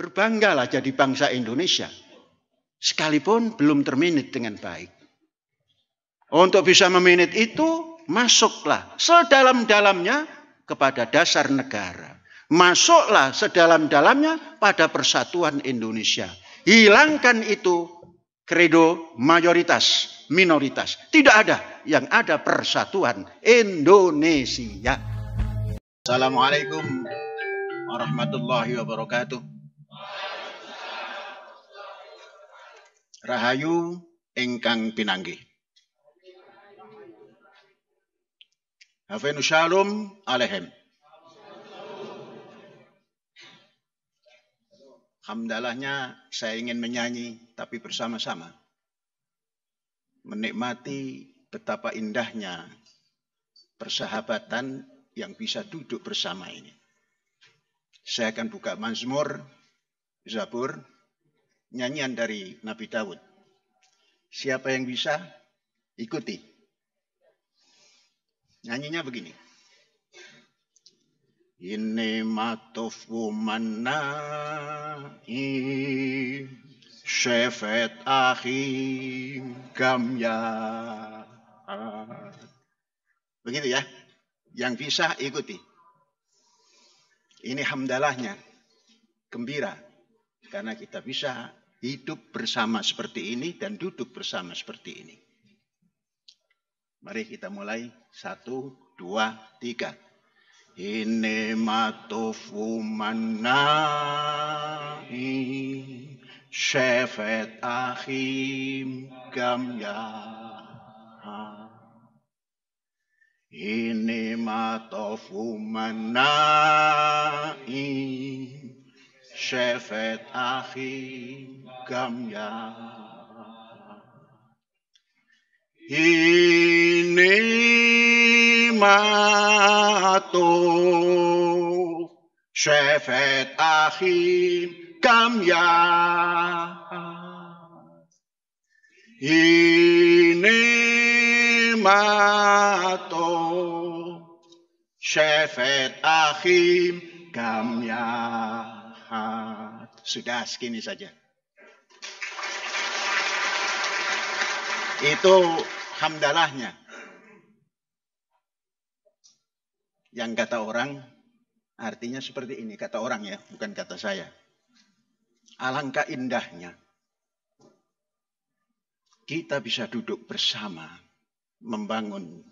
Berbanggalah jadi bangsa Indonesia. Sekalipun belum terminit dengan baik. Untuk bisa meminit itu, masuklah sedalam-dalamnya kepada dasar negara. Masuklah sedalam-dalamnya pada persatuan Indonesia. Hilangkan itu kredo mayoritas, minoritas. Tidak ada yang ada persatuan Indonesia. Assalamualaikum warahmatullahi wabarakatuh. Rahayu ingkang Pinanggi. Havenu shalom alehem. Alhamdulillahnya saya ingin menyanyi tapi bersama-sama. Menikmati betapa indahnya persahabatan yang bisa duduk bersama ini. Saya akan buka Mazmur Zabur nyanyian dari Nabi Dawud. Siapa yang bisa ikuti. Nyanyinya begini. Ini matofu manai Shefet ahi gamya Begitu ya. Yang bisa ikuti. Ini hamdalahnya. Gembira. Karena kita bisa hidup bersama seperti ini dan duduk bersama seperti ini. Mari kita mulai. Satu, dua, tiga. Ini matufu manai Shefet ahim gamya Ini matofu manai Shefet ahim seragamnya. Ini mato Shefet Achim Kamya Ini mato Shefet Achim Kamya sudah segini saja. itu hamdalahnya. Yang kata orang artinya seperti ini, kata orang ya, bukan kata saya. Alangkah indahnya kita bisa duduk bersama membangun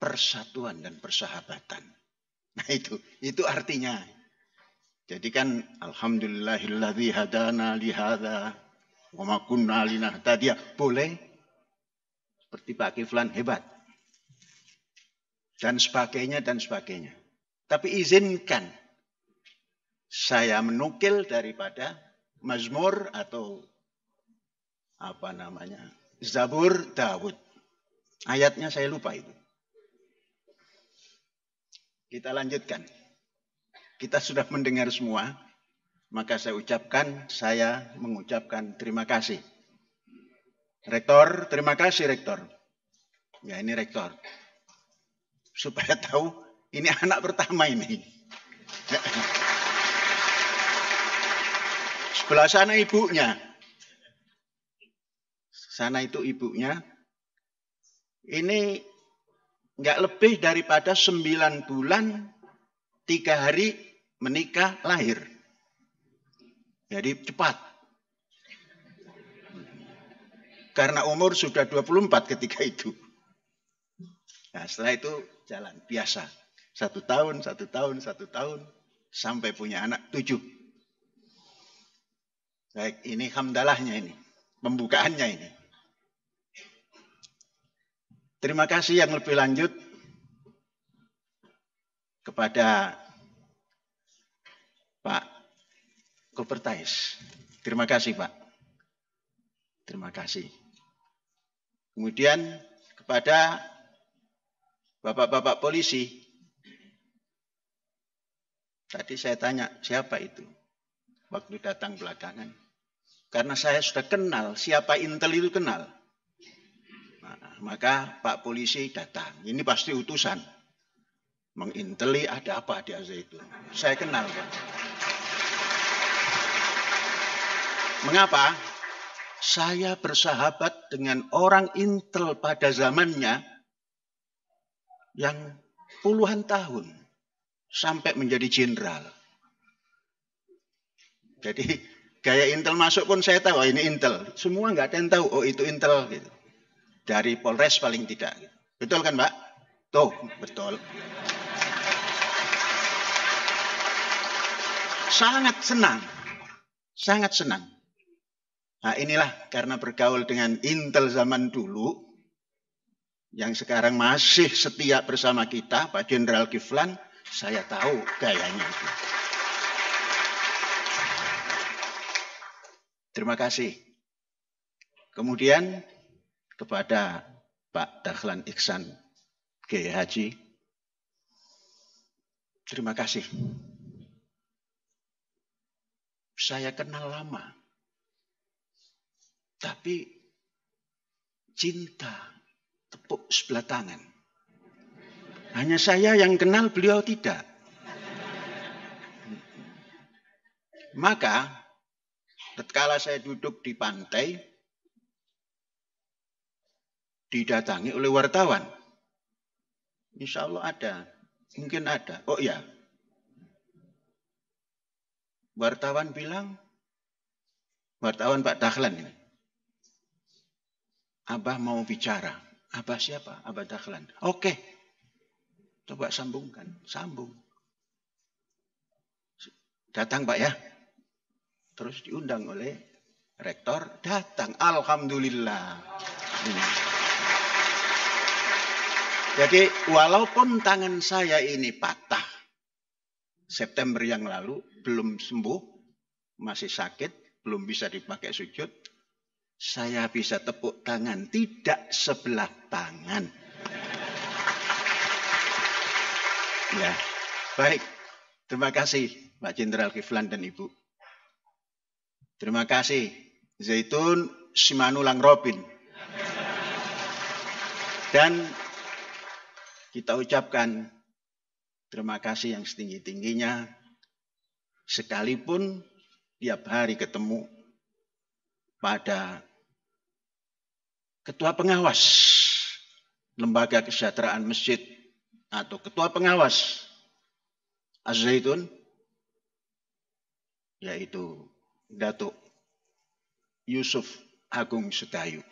persatuan dan persahabatan. Nah itu, itu artinya. Jadi kan alhamdulillahilladzi hadana lihada wa ma kunna Boleh seperti Pak Kiflan hebat. Dan sebagainya, dan sebagainya. Tapi izinkan saya menukil daripada Mazmur atau apa namanya Zabur Dawud. Ayatnya saya lupa itu. Kita lanjutkan. Kita sudah mendengar semua, maka saya ucapkan, saya mengucapkan terima kasih. Rektor, terima kasih Rektor. Ya ini Rektor. Supaya tahu ini anak pertama ini. Sebelah sana ibunya. Sana itu ibunya. Ini nggak lebih daripada sembilan bulan, tiga hari menikah lahir. Jadi cepat karena umur sudah 24 ketika itu. Nah setelah itu jalan biasa. Satu tahun, satu tahun, satu tahun. Sampai punya anak tujuh. Baik, ini hamdalahnya ini. Pembukaannya ini. Terima kasih yang lebih lanjut kepada Pak Kupertais. Terima kasih Pak. Terima kasih. Kemudian kepada bapak-bapak polisi, tadi saya tanya siapa itu waktu datang belakangan. Karena saya sudah kenal, siapa intel itu kenal. Nah, maka Pak Polisi datang, ini pasti utusan. Menginteli ada apa di Azza itu. Saya kenal Pak. Mengapa? saya bersahabat dengan orang intel pada zamannya yang puluhan tahun sampai menjadi jenderal. Jadi gaya intel masuk pun saya tahu oh, ini intel. Semua nggak ada yang tahu oh itu intel gitu. Dari Polres paling tidak. Gitu. Betul kan Mbak? Tuh, betul. Sangat senang. Sangat senang Nah inilah karena bergaul dengan intel zaman dulu, yang sekarang masih setia bersama kita, Pak Jenderal Kiflan, saya tahu gayanya itu. Terima kasih. Kemudian kepada Pak Dahlan Iksan G. Terima kasih. Saya kenal lama. Tapi cinta, tepuk sebelah tangan. Hanya saya yang kenal beliau tidak. Maka tatkala saya duduk di pantai didatangi oleh wartawan. Insya Allah ada, mungkin ada. Oh iya, wartawan bilang, wartawan Pak Dahlan ini, Abah mau bicara. Abah siapa? Abah Dahlan. Oke. Coba sambungkan. Sambung. Datang Pak ya. Terus diundang oleh rektor. Datang. Alhamdulillah. Ini. Jadi walaupun tangan saya ini patah. September yang lalu belum sembuh. Masih sakit. Belum bisa dipakai sujud saya bisa tepuk tangan, tidak sebelah tangan. Ya, baik. Terima kasih Pak Jenderal Kiflan dan Ibu. Terima kasih Zaitun Simanulang Robin. Dan kita ucapkan terima kasih yang setinggi-tingginya sekalipun tiap hari ketemu pada ketua pengawas lembaga kesejahteraan masjid atau ketua pengawas Az-Zaitun yaitu Datuk Yusuf Agung Sedayu.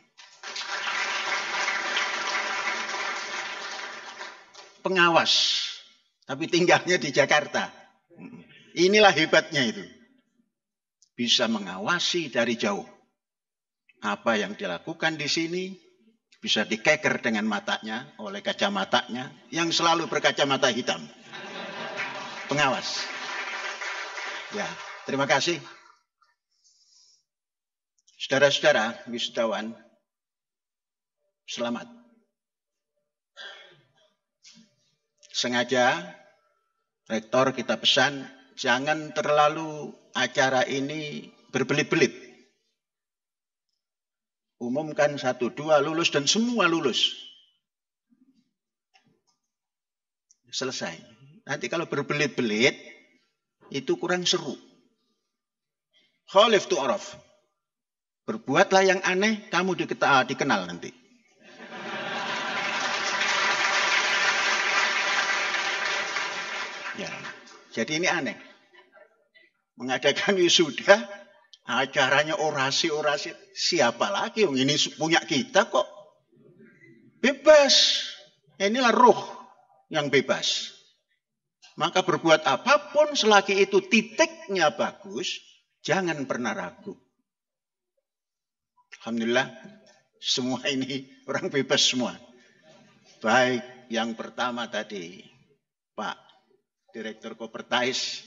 Pengawas, tapi tinggalnya di Jakarta. Inilah hebatnya itu. Bisa mengawasi dari jauh apa yang dilakukan di sini bisa dikeker dengan matanya oleh kacamatanya yang selalu berkacamata hitam. Pengawas. Ya, terima kasih. Saudara-saudara wisudawan, selamat. Sengaja rektor kita pesan jangan terlalu acara ini berbelit-belit umumkan satu dua lulus dan semua lulus. Selesai. Nanti kalau berbelit-belit itu kurang seru. Khalif tuh orof Berbuatlah yang aneh, kamu dikenal nanti. Ya. Jadi ini aneh. Mengadakan wisuda acaranya orasi-orasi siapa lagi ini punya kita kok bebas inilah ruh yang bebas maka berbuat apapun selagi itu titiknya bagus jangan pernah ragu Alhamdulillah semua ini orang bebas semua baik yang pertama tadi Pak Direktur Kopertais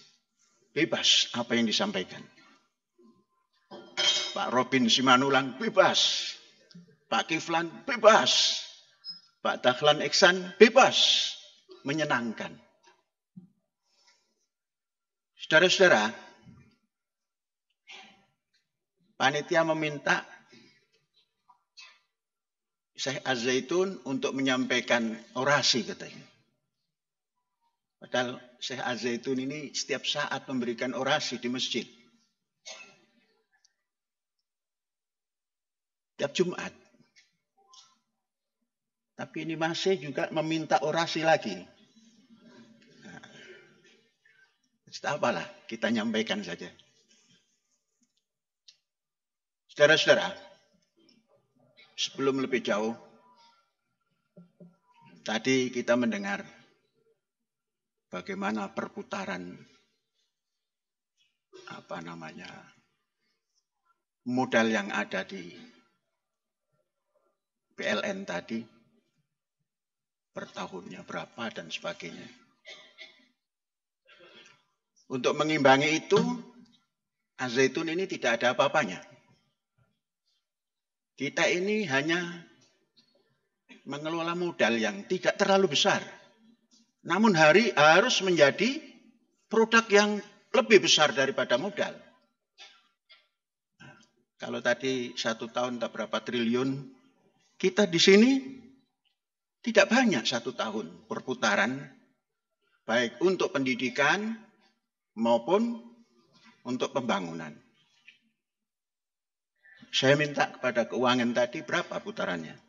bebas apa yang disampaikan Pak Robin Simanulang bebas. Pak Kiflan bebas. Pak Dahlan Eksan bebas. Menyenangkan. Saudara-saudara, panitia meminta Syekh Az-Zaitun untuk menyampaikan orasi katanya. Padahal Syekh Az-Zaitun ini setiap saat memberikan orasi di masjid. Setiap Jumat. Tapi ini masih juga meminta orasi lagi. Nah, apalah, kita nyampaikan saja. Saudara-saudara, sebelum lebih jauh, tadi kita mendengar bagaimana perputaran apa namanya modal yang ada di PLN tadi per tahunnya berapa dan sebagainya. Untuk mengimbangi itu, azaitun ini tidak ada apa-apanya. Kita ini hanya mengelola modal yang tidak terlalu besar. Namun hari harus menjadi produk yang lebih besar daripada modal. kalau tadi satu tahun tak berapa triliun, kita di sini tidak banyak satu tahun perputaran, baik untuk pendidikan maupun untuk pembangunan. Saya minta kepada keuangan tadi berapa putarannya.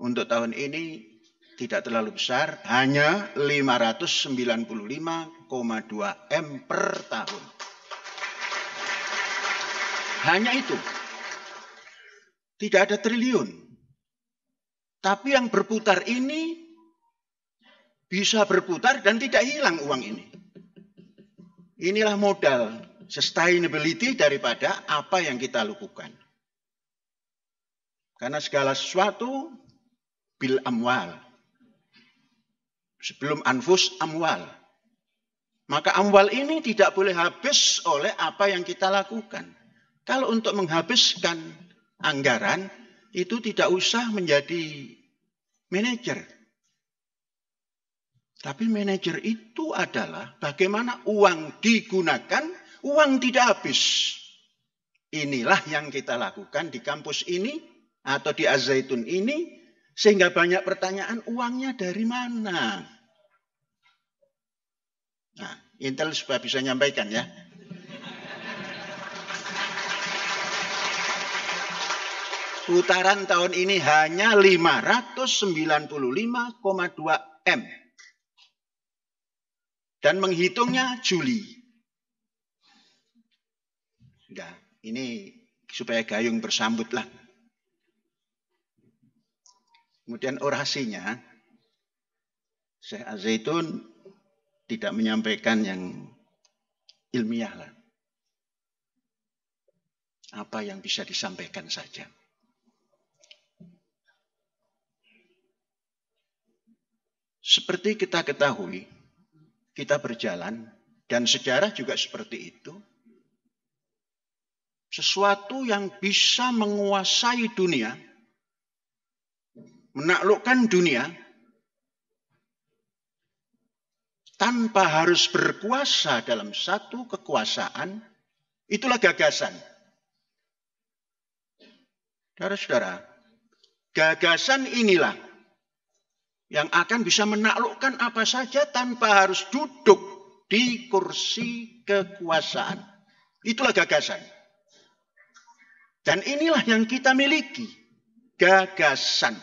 Untuk tahun ini tidak terlalu besar, hanya 595,2 M per tahun. Hanya itu. Tidak ada triliun. Tapi yang berputar ini bisa berputar dan tidak hilang uang ini. Inilah modal sustainability daripada apa yang kita lakukan. Karena segala sesuatu bil amwal. Sebelum anfus amwal. Maka amwal ini tidak boleh habis oleh apa yang kita lakukan. Kalau untuk menghabiskan anggaran itu tidak usah menjadi manajer. Tapi manajer itu adalah bagaimana uang digunakan, uang tidak habis. Inilah yang kita lakukan di kampus ini atau di Azaitun ini sehingga banyak pertanyaan uangnya dari mana. Nah, Intel sudah bisa nyampaikan ya. putaran tahun ini hanya 595,2 M. Dan menghitungnya Juli. Enggak, ini supaya gayung bersambutlah. Kemudian orasinya, Syekh Azaitun tidak menyampaikan yang ilmiah lah. Apa yang bisa disampaikan saja. Seperti kita ketahui, kita berjalan dan sejarah juga seperti itu. Sesuatu yang bisa menguasai dunia, menaklukkan dunia, tanpa harus berkuasa dalam satu kekuasaan, itulah gagasan. Saudara-saudara, gagasan inilah yang akan bisa menaklukkan apa saja tanpa harus duduk di kursi kekuasaan. Itulah gagasan. Dan inilah yang kita miliki, gagasan.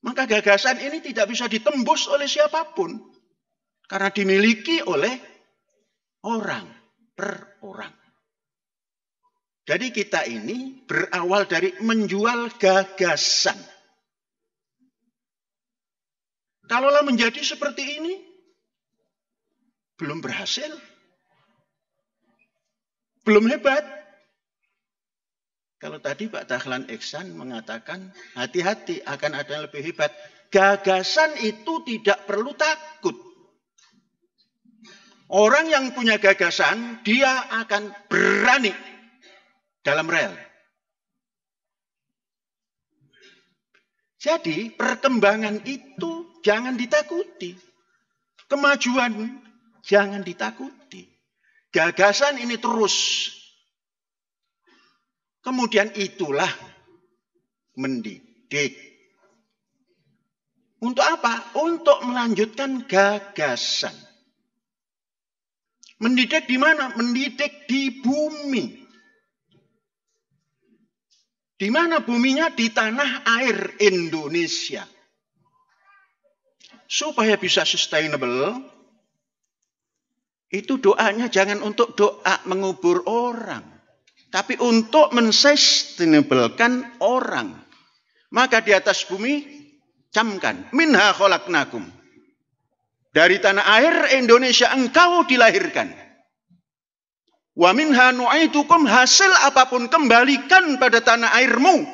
Maka gagasan ini tidak bisa ditembus oleh siapapun karena dimiliki oleh orang per orang. Jadi kita ini berawal dari menjual gagasan. Kalaulah menjadi seperti ini, belum berhasil, belum hebat. Kalau tadi Pak Dahlan Eksan mengatakan, hati-hati akan ada yang lebih hebat. Gagasan itu tidak perlu takut. Orang yang punya gagasan, dia akan berani dalam rel. Jadi perkembangan itu jangan ditakuti. Kemajuan jangan ditakuti. Gagasan ini terus. Kemudian itulah mendidik. Untuk apa? Untuk melanjutkan gagasan. Mendidik di mana? Mendidik di bumi. Di mana buminya? Di tanah air Indonesia supaya bisa sustainable, itu doanya jangan untuk doa mengubur orang. Tapi untuk mensustainablekan orang. Maka di atas bumi, camkan. Minha kholaknakum. Dari tanah air Indonesia engkau dilahirkan. Wa minha nu'aitukum hasil apapun kembalikan pada tanah airmu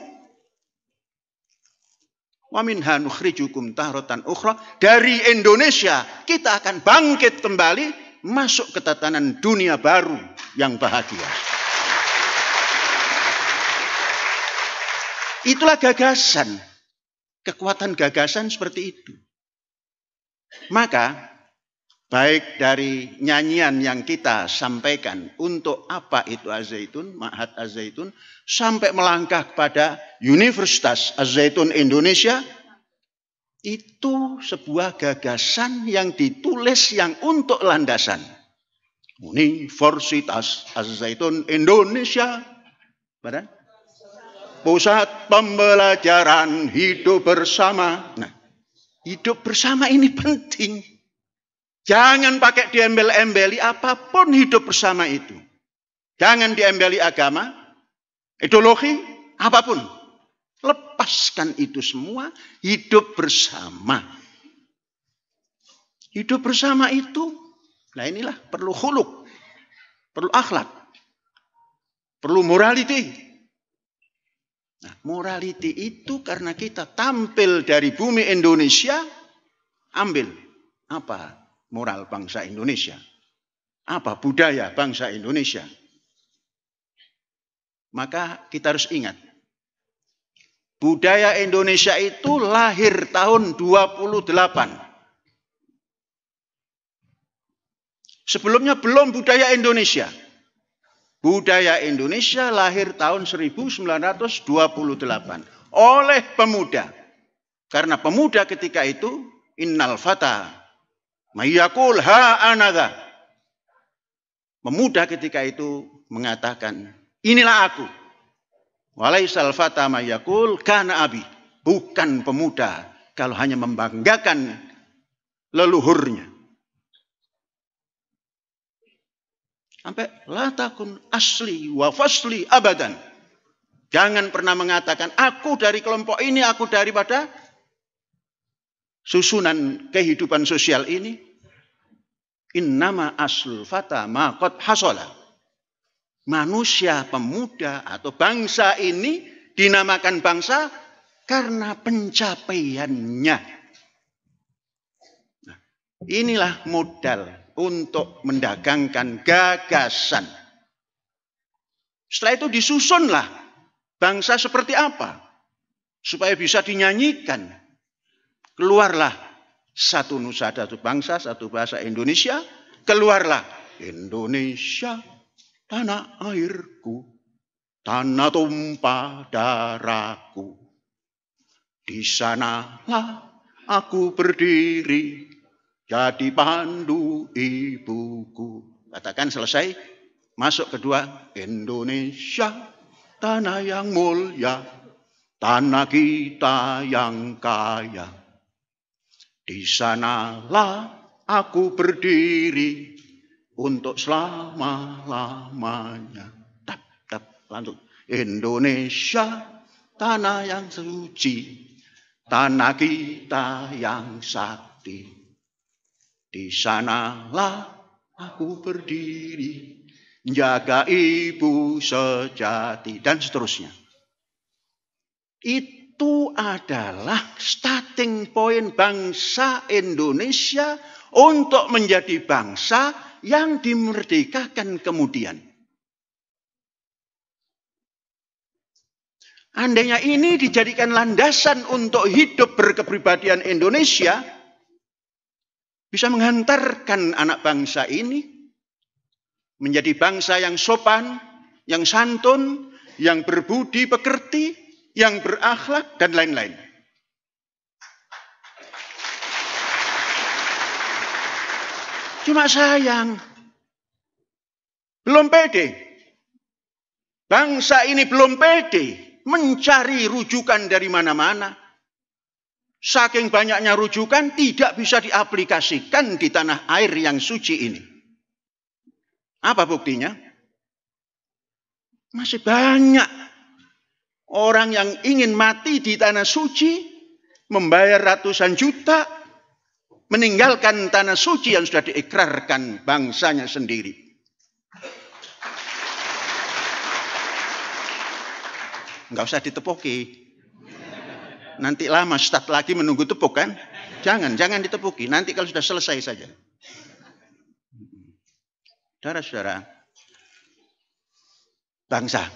Wamin minha Jukum tahratan ukhra. Dari Indonesia kita akan bangkit kembali masuk ke tatanan dunia baru yang bahagia. Itulah gagasan. Kekuatan gagasan seperti itu. Maka Baik dari nyanyian yang kita sampaikan untuk apa itu azaitun, Ma'had azaitun, sampai melangkah kepada Universitas Azaitun Indonesia, itu sebuah gagasan yang ditulis yang untuk landasan. Universitas Azaitun Indonesia. Badan? Pusat pembelajaran hidup bersama. Nah, hidup bersama ini penting. Jangan pakai diembel-embeli apapun hidup bersama itu. Jangan diembeli agama, ideologi, apapun. Lepaskan itu semua, hidup bersama. Hidup bersama itu, nah inilah perlu huluk, perlu akhlak, perlu moraliti. Nah, morality itu karena kita tampil dari bumi Indonesia, ambil apa moral bangsa Indonesia? Apa budaya bangsa Indonesia? Maka kita harus ingat, budaya Indonesia itu lahir tahun 28. Sebelumnya belum budaya Indonesia. Budaya Indonesia lahir tahun 1928 oleh pemuda. Karena pemuda ketika itu innal fatah Mayakul ha anada. Memudah ketika itu mengatakan, inilah aku. Walaisal fata mayakul kana abi. Bukan pemuda kalau hanya membanggakan leluhurnya. Sampai latakun asli wa fasli abadan. Jangan pernah mengatakan aku dari kelompok ini, aku daripada susunan kehidupan sosial ini innama asul fata maqad hasala. Manusia pemuda atau bangsa ini dinamakan bangsa karena pencapaiannya. Nah, inilah modal untuk mendagangkan gagasan. Setelah itu disusunlah bangsa seperti apa supaya bisa dinyanyikan, Keluarlah satu nusa, satu bangsa, satu bahasa Indonesia. Keluarlah Indonesia, tanah airku, tanah tumpah darahku. Di sanalah aku berdiri, jadi pandu ibuku. Katakan selesai, masuk kedua, Indonesia, tanah yang mulia, tanah kita yang kaya. Di sanalah aku berdiri untuk selama-lamanya. Tap, tap, lanjut. Indonesia, tanah yang suci, tanah kita yang sakti. Di sanalah aku berdiri, jaga ibu sejati, dan seterusnya. Itu itu adalah starting point bangsa Indonesia untuk menjadi bangsa yang dimerdekakan kemudian. Andainya ini dijadikan landasan untuk hidup berkepribadian Indonesia, bisa menghantarkan anak bangsa ini menjadi bangsa yang sopan, yang santun, yang berbudi pekerti, yang berakhlak dan lain-lain. Cuma sayang, belum pede. Bangsa ini belum pede mencari rujukan dari mana-mana. Saking banyaknya rujukan tidak bisa diaplikasikan di tanah air yang suci ini. Apa buktinya? Masih banyak Orang yang ingin mati di tanah suci, membayar ratusan juta, meninggalkan tanah suci yang sudah diikrarkan bangsanya sendiri. Enggak usah ditepuki. Nanti lama start lagi menunggu tepuk kan? Jangan, jangan ditepuki. Nanti kalau sudah selesai saja. Saudara-saudara, bangsa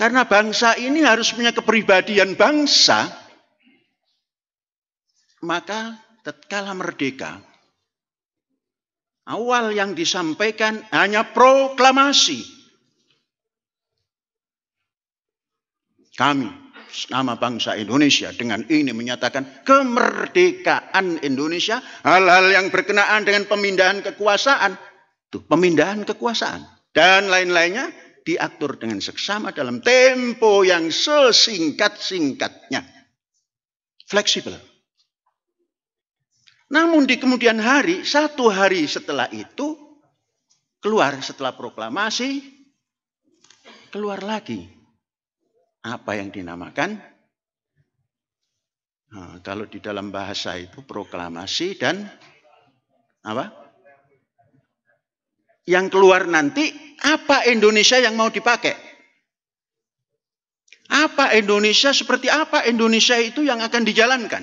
karena bangsa ini harus punya kepribadian bangsa, maka tatkala merdeka, awal yang disampaikan hanya proklamasi. Kami, nama bangsa Indonesia dengan ini menyatakan kemerdekaan Indonesia, hal-hal yang berkenaan dengan pemindahan kekuasaan, tuh pemindahan kekuasaan dan lain-lainnya diatur dengan seksama dalam tempo yang sesingkat-singkatnya. Fleksibel. Namun di kemudian hari, satu hari setelah itu, keluar setelah proklamasi, keluar lagi. Apa yang dinamakan? Nah, kalau di dalam bahasa itu proklamasi dan apa? yang keluar nanti apa Indonesia yang mau dipakai? Apa Indonesia seperti apa Indonesia itu yang akan dijalankan?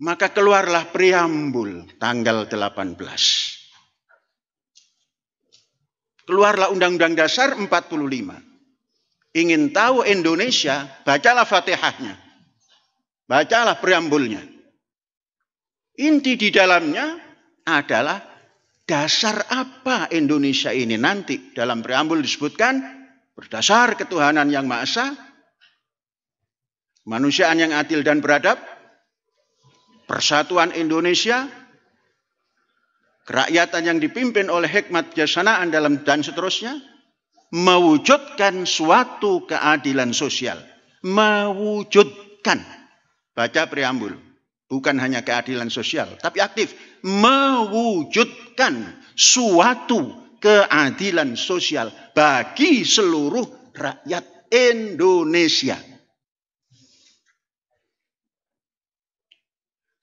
Maka keluarlah preambul tanggal 18. Keluarlah Undang-Undang Dasar 45. Ingin tahu Indonesia, bacalah Fatihahnya. Bacalah preambulnya. Inti di dalamnya adalah dasar apa Indonesia ini nanti dalam preambul disebutkan berdasar ketuhanan yang Maha Esa, kemanusiaan yang adil dan beradab, persatuan Indonesia, kerakyatan yang dipimpin oleh hikmat jasanaan dalam dan seterusnya, mewujudkan suatu keadilan sosial, mewujudkan baca preambul bukan hanya keadilan sosial, tapi aktif mewujudkan suatu keadilan sosial bagi seluruh rakyat Indonesia.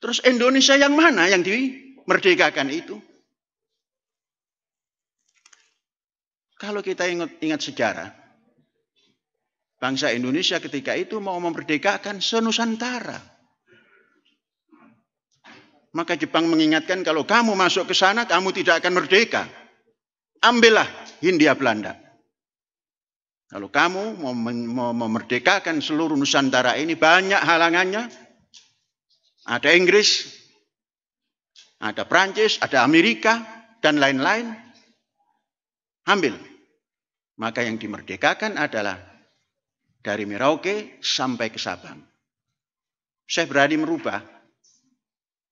Terus Indonesia yang mana yang dimerdekakan itu? Kalau kita ingat, ingat sejarah, bangsa Indonesia ketika itu mau memerdekakan senusantara. Maka Jepang mengingatkan kalau kamu masuk ke sana kamu tidak akan merdeka. Ambillah Hindia Belanda. Kalau kamu mau, merdekakan memerdekakan seluruh Nusantara ini banyak halangannya. Ada Inggris, ada Prancis, ada Amerika, dan lain-lain. Ambil. Maka yang dimerdekakan adalah dari Merauke sampai ke Sabang. Saya berani merubah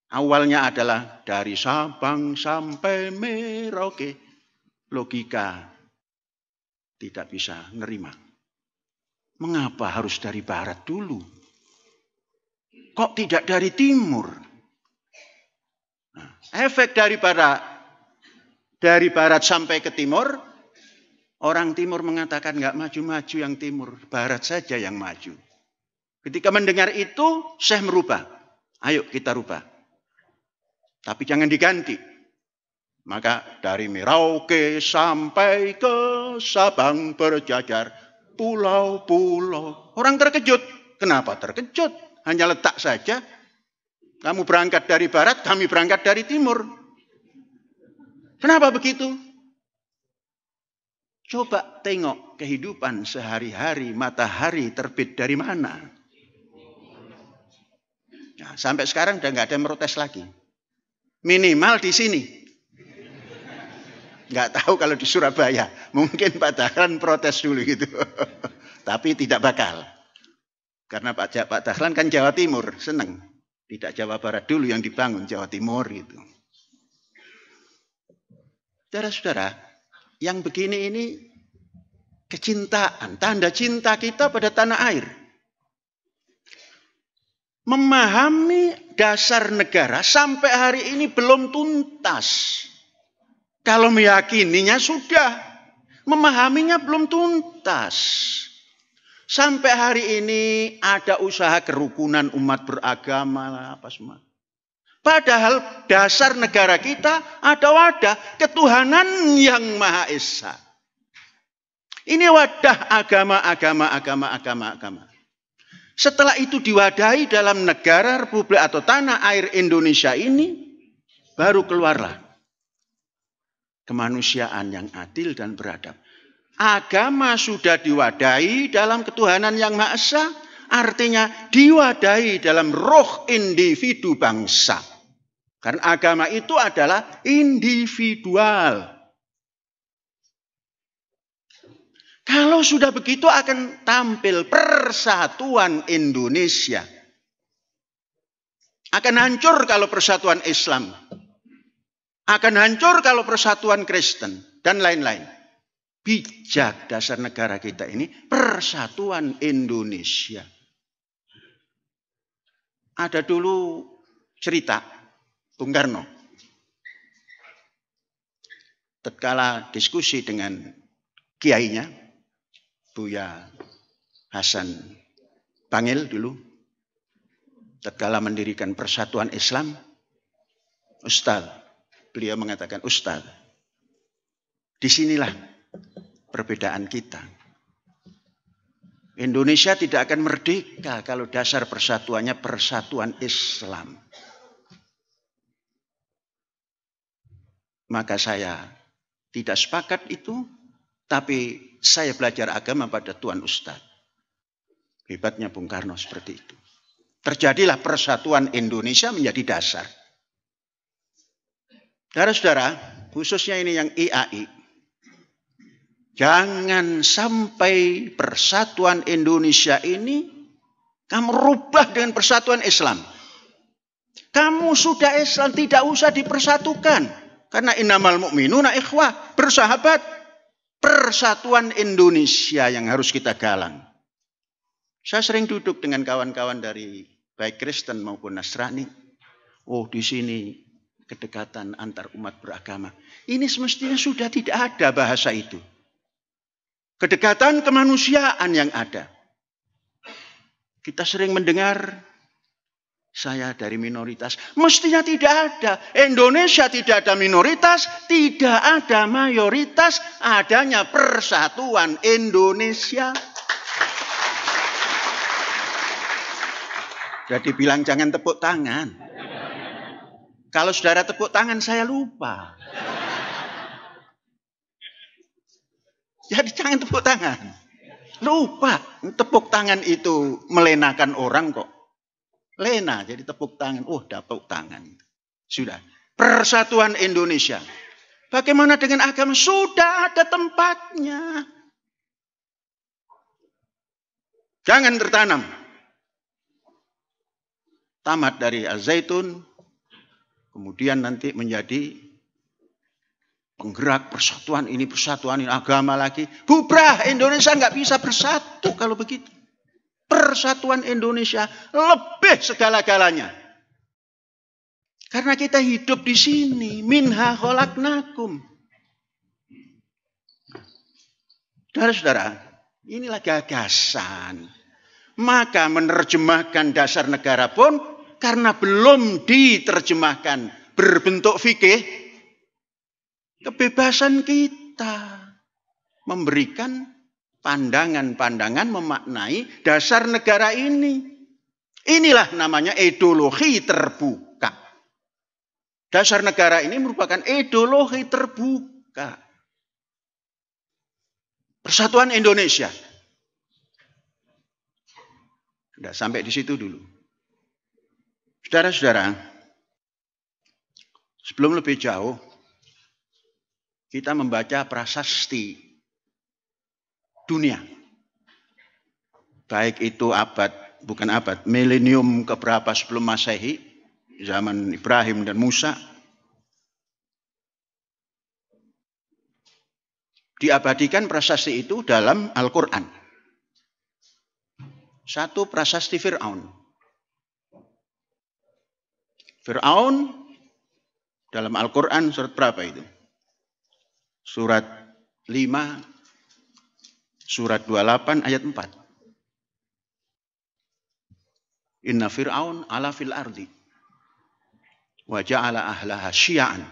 Awalnya adalah dari Sabang sampai Merauke. Logika tidak bisa nerima. Mengapa harus dari barat dulu? Kok tidak dari timur? Nah, efek dari barat dari barat sampai ke timur, orang timur mengatakan nggak maju-maju yang timur, barat saja yang maju. Ketika mendengar itu, saya merubah. Ayo kita rubah. Tapi jangan diganti. Maka dari Merauke sampai ke Sabang berjajar pulau-pulau. Orang terkejut. Kenapa terkejut? Hanya letak saja. Kamu berangkat dari barat, kami berangkat dari timur. Kenapa begitu? Coba tengok kehidupan sehari-hari matahari terbit dari mana. Nah, sampai sekarang udah nggak ada yang protes lagi. Minimal di sini. Nggak tahu kalau di Surabaya. Mungkin Pak Dahlan protes dulu gitu. Tapi tidak bakal. Karena Pak, Pak Dahlan kan Jawa Timur, seneng. Tidak Jawa Barat dulu yang dibangun, Jawa Timur gitu. Saudara-saudara, yang begini ini kecintaan, tanda cinta kita pada tanah air memahami dasar negara sampai hari ini belum tuntas. Kalau meyakininya sudah, memahaminya belum tuntas. Sampai hari ini ada usaha kerukunan umat beragama lah apa semua. Padahal dasar negara kita ada wadah ketuhanan yang Maha Esa. Ini wadah agama, agama, agama, agama, agama. Setelah itu diwadahi dalam negara republik atau tanah air Indonesia ini, baru keluarlah kemanusiaan yang adil dan beradab. Agama sudah diwadahi dalam ketuhanan yang Maha Esa, artinya diwadahi dalam roh individu bangsa. Karena agama itu adalah individual. Kalau sudah begitu akan tampil persatuan Indonesia. Akan hancur kalau persatuan Islam. Akan hancur kalau persatuan Kristen dan lain-lain. Bijak dasar negara kita ini persatuan Indonesia. Ada dulu cerita Bung Karno. Tetkala diskusi dengan kiainya, Buya Hasan Bangil dulu. Tatkala mendirikan persatuan Islam, Ustaz, beliau mengatakan Ustaz, disinilah perbedaan kita. Indonesia tidak akan merdeka kalau dasar persatuannya persatuan Islam. Maka saya tidak sepakat itu tapi saya belajar agama pada Tuan Ustadz. Hebatnya Bung Karno seperti itu. Terjadilah persatuan Indonesia menjadi dasar. Saudara-saudara, khususnya ini yang IAI. Jangan sampai persatuan Indonesia ini kamu rubah dengan persatuan Islam. Kamu sudah Islam tidak usah dipersatukan. Karena inamal mu'minuna ikhwah, bersahabat persatuan Indonesia yang harus kita galang. Saya sering duduk dengan kawan-kawan dari baik Kristen maupun Nasrani. Oh, di sini kedekatan antar umat beragama. Ini semestinya sudah tidak ada bahasa itu. Kedekatan kemanusiaan yang ada. Kita sering mendengar saya dari minoritas. Mestinya tidak ada. Indonesia tidak ada minoritas, tidak ada mayoritas. Adanya persatuan Indonesia. Jadi bilang jangan tepuk tangan. Kalau saudara tepuk tangan saya lupa. Jadi jangan tepuk tangan. Lupa, tepuk tangan itu melenakan orang kok. Lena, jadi tepuk tangan. Oh, tepuk tangan. Sudah. Persatuan Indonesia. Bagaimana dengan agama? Sudah ada tempatnya. Jangan tertanam. Tamat dari al zaitun. kemudian nanti menjadi penggerak persatuan ini, persatuan ini, agama lagi. Bubrah, Indonesia nggak bisa bersatu kalau begitu persatuan Indonesia lebih segala-galanya. Karena kita hidup di sini, minha kholaknakum. Saudara-saudara, inilah gagasan. Maka menerjemahkan dasar negara pun karena belum diterjemahkan berbentuk fikih, kebebasan kita memberikan pandangan-pandangan memaknai dasar negara ini. Inilah namanya ideologi terbuka. Dasar negara ini merupakan ideologi terbuka. Persatuan Indonesia. Sudah sampai di situ dulu. Saudara-saudara, sebelum lebih jauh, kita membaca prasasti dunia. Baik itu abad, bukan abad, milenium keberapa sebelum masehi, zaman Ibrahim dan Musa. Diabadikan prasasti itu dalam Al-Quran. Satu prasasti Fir'aun. Fir'aun dalam Al-Quran surat berapa itu? Surat 5 Surat 28 ayat 4. Inna fir'aun ala fil ardi wa ja'ala ahlaha syi'aan.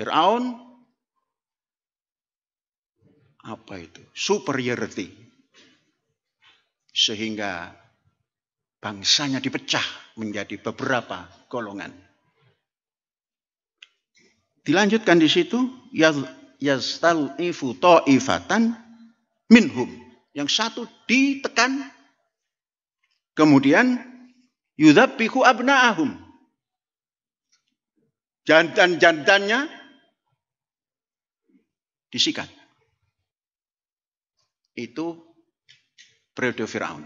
Fir'aun apa itu? Superiority. Sehingga bangsanya dipecah menjadi beberapa golongan. Dilanjutkan di situ, Yastal ifu ta'ifatan minhum. Yang satu ditekan. Kemudian yudhabbihu abna'ahum. Jantan-jantannya disikat. Itu periode Firaun.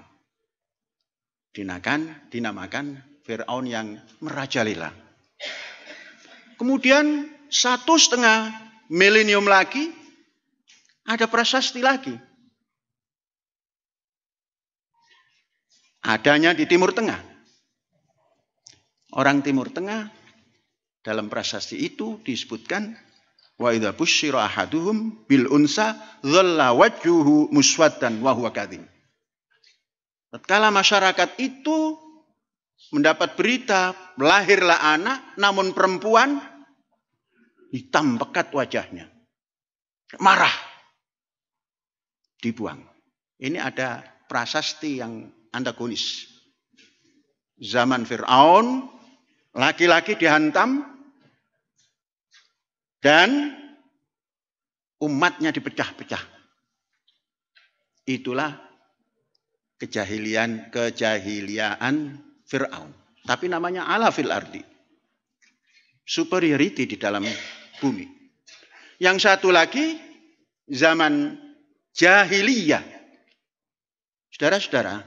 Dinakan, dinamakan Firaun yang merajalela. Kemudian satu setengah milenium lagi, ada prasasti lagi. Adanya di Timur Tengah. Orang Timur Tengah dalam prasasti itu disebutkan wa idza busyira ahaduhum bil unsa dhalla wajhuhu Tatkala masyarakat itu mendapat berita lahirlah anak namun perempuan hitam pekat wajahnya. Marah. Dibuang. Ini ada prasasti yang antagonis. Zaman Fir'aun, laki-laki dihantam, dan umatnya dipecah-pecah. Itulah kejahilian kejahiliaan Fir'aun. Tapi namanya ala fil ardi. Superiority di dalam bumi. Yang satu lagi zaman jahiliyah. Saudara-saudara,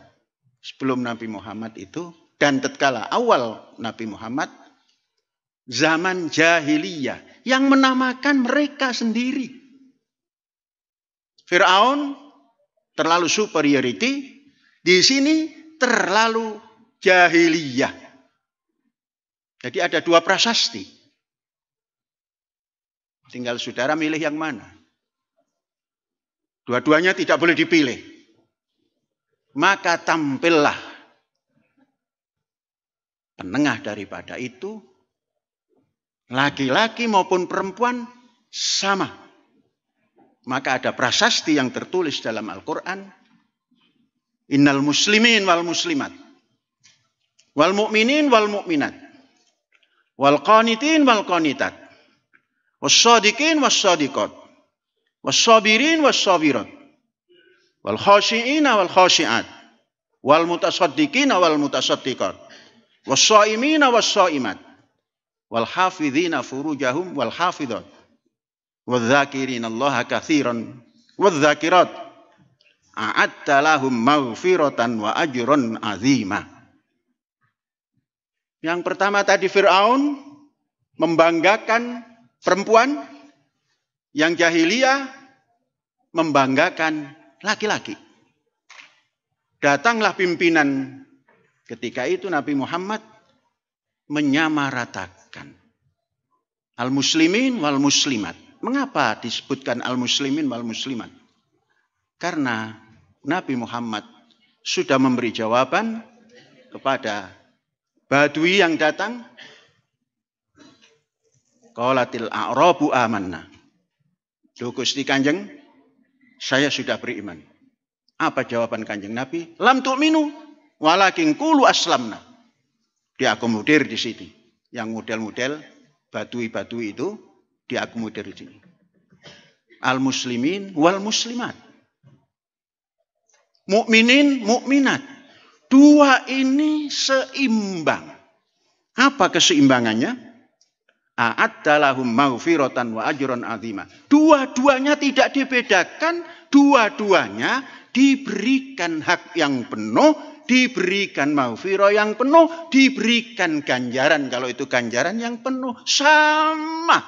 sebelum Nabi Muhammad itu dan tatkala awal Nabi Muhammad zaman jahiliyah yang menamakan mereka sendiri. Firaun terlalu superiority, di sini terlalu jahiliyah. Jadi ada dua prasasti. Tinggal saudara milih yang mana. Dua-duanya tidak boleh dipilih. Maka tampillah penengah daripada itu laki-laki maupun perempuan sama. Maka ada prasasti yang tertulis dalam Al-Qur'an Innal muslimin wal muslimat wal mu'minin wal mu'minat wal qanitin wal qanitat wassadiqin wassadiqat wassabirin wassabirat wal khashiina wal khashiat wal mutasaddiqina wal mutasaddiqat wassaimina furujahum wal hafidat wadzakirin Allah kathiran wa ajran yang pertama tadi Fir'aun membanggakan perempuan yang jahiliyah membanggakan laki-laki. Datanglah pimpinan ketika itu Nabi Muhammad menyamaratakan al-muslimin wal muslimat. Mengapa disebutkan al-muslimin wal muslimat? Karena Nabi Muhammad sudah memberi jawaban kepada badui yang datang Qolatil a'rabu amanna. Duh Gusti Kanjeng, saya sudah beriman. Apa jawaban Kanjeng Nabi? Lam tu'minu walakin kulu aslamna. Diakomodir di sini. Yang model-model batui-batui itu diakomodir di sini. Al-muslimin wal muslimat. Mukminin, mukminat. Dua ini seimbang. Apa keseimbangannya? a'addalahum maghfiratan wa ajron azima. Dua-duanya tidak dibedakan, dua-duanya diberikan hak yang penuh, diberikan maghfirah yang penuh, diberikan ganjaran kalau itu ganjaran yang penuh sama.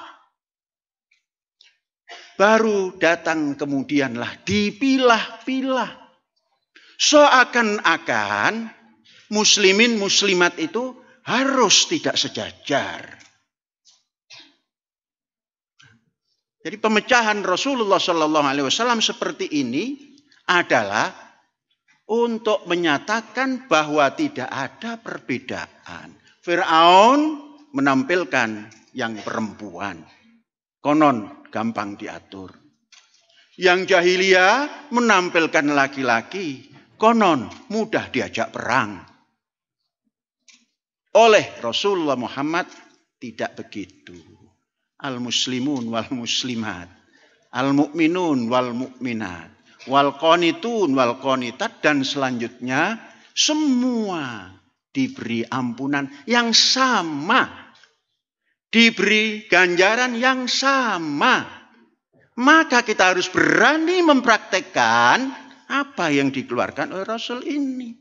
Baru datang kemudianlah dipilah-pilah. Seakan-akan muslimin muslimat itu harus tidak sejajar Jadi pemecahan Rasulullah Shallallahu Alaihi Wasallam seperti ini adalah untuk menyatakan bahwa tidak ada perbedaan. Fir'aun menampilkan yang perempuan. Konon gampang diatur. Yang jahiliyah menampilkan laki-laki. Konon mudah diajak perang. Oleh Rasulullah Muhammad tidak begitu al-muslimun wal muslimat, al-mukminun wal mukminat, wal qanitun wal qanitat dan selanjutnya semua diberi ampunan yang sama. Diberi ganjaran yang sama. Maka kita harus berani mempraktekkan apa yang dikeluarkan oleh Rasul ini.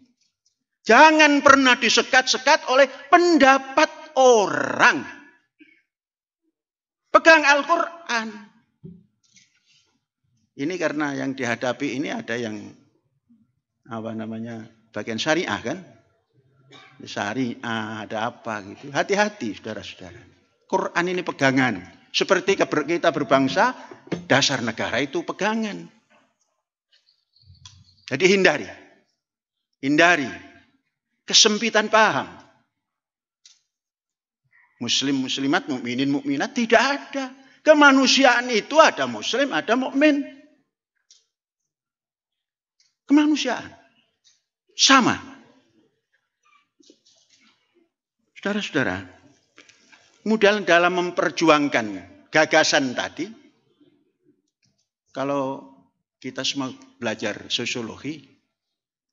Jangan pernah disekat-sekat oleh pendapat orang Pegang Al-Quran. Ini karena yang dihadapi ini ada yang apa namanya bagian syariah kan? Ya, syariah ada apa gitu. Hati-hati saudara-saudara. Quran ini pegangan. Seperti kita berbangsa, dasar negara itu pegangan. Jadi hindari. Hindari kesempitan paham. Muslim, muslimat, mukminin, mukminat tidak ada. Kemanusiaan itu ada muslim, ada mukmin. Kemanusiaan sama. Saudara-saudara, Mudah dalam memperjuangkan gagasan tadi, kalau kita semua belajar sosiologi,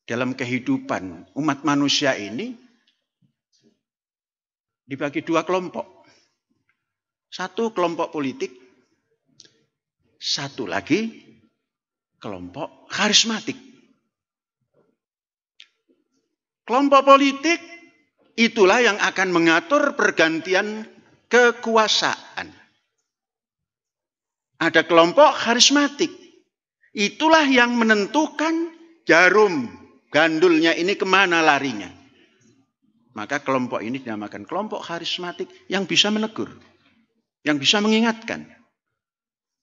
dalam kehidupan umat manusia ini dibagi dua kelompok. Satu kelompok politik, satu lagi kelompok karismatik. Kelompok politik itulah yang akan mengatur pergantian kekuasaan. Ada kelompok karismatik. Itulah yang menentukan jarum gandulnya ini kemana larinya. Maka kelompok ini dinamakan kelompok karismatik yang bisa menegur, yang bisa mengingatkan.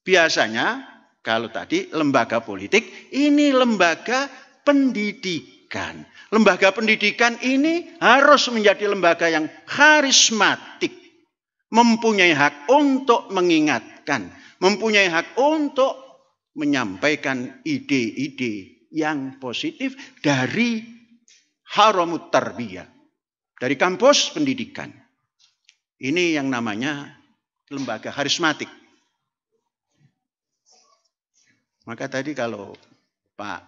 Biasanya kalau tadi lembaga politik, ini lembaga pendidikan. Lembaga pendidikan ini harus menjadi lembaga yang karismatik, mempunyai hak untuk mengingatkan, mempunyai hak untuk menyampaikan ide-ide yang positif dari haramut terbiak dari kampus pendidikan. Ini yang namanya lembaga harismatik. Maka tadi kalau Pak